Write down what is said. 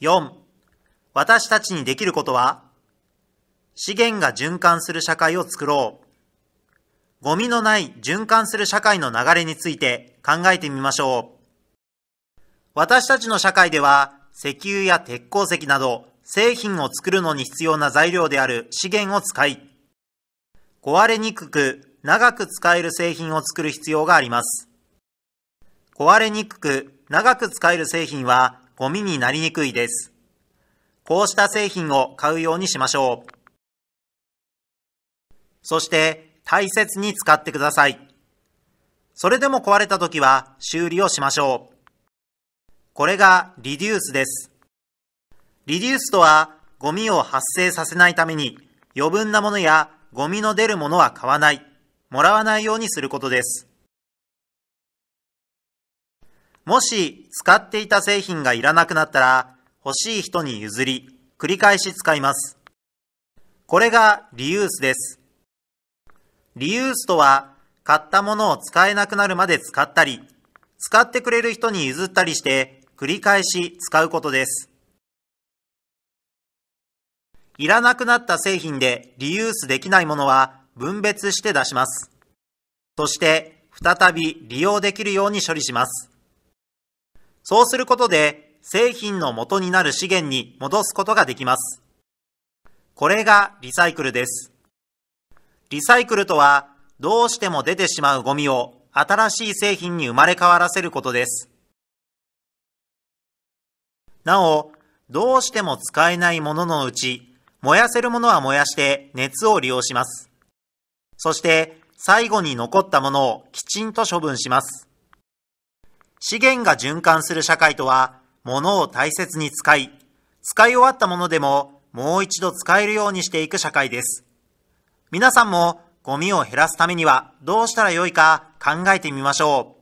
4. 私たちにできることは資源が循環する社会を作ろう。ゴミのない循環する社会の流れについて考えてみましょう。私たちの社会では石油や鉄鉱石など製品を作るのに必要な材料である資源を使い、壊れにくく長く使える製品を作る必要があります。壊れにくく長く使える製品はゴミになりにくいです。こうした製品を買うようにしましょう。そして大切に使ってください。それでも壊れた時は修理をしましょう。これがリデュースです。リデュースとはゴミを発生させないために余分なものやゴミの出るものは買わない、もらわないようにすることです。もし使っていた製品がいらなくなったら欲しい人に譲り繰り返し使います。これがリユースです。リユースとは買ったものを使えなくなるまで使ったり、使ってくれる人に譲ったりして繰り返し使うことです。いらなくなった製品でリユースできないものは分別して出します。そして再び利用できるように処理します。そうすることで製品の元になる資源に戻すことができます。これがリサイクルです。リサイクルとは、どうしても出てしまうゴミを新しい製品に生まれ変わらせることです。なお、どうしても使えないもののうち、燃やせるものは燃やして熱を利用します。そして、最後に残ったものをきちんと処分します。資源が循環する社会とは、物を大切に使い、使い終わったものでももう一度使えるようにしていく社会です。皆さんもゴミを減らすためにはどうしたらよいか考えてみましょう。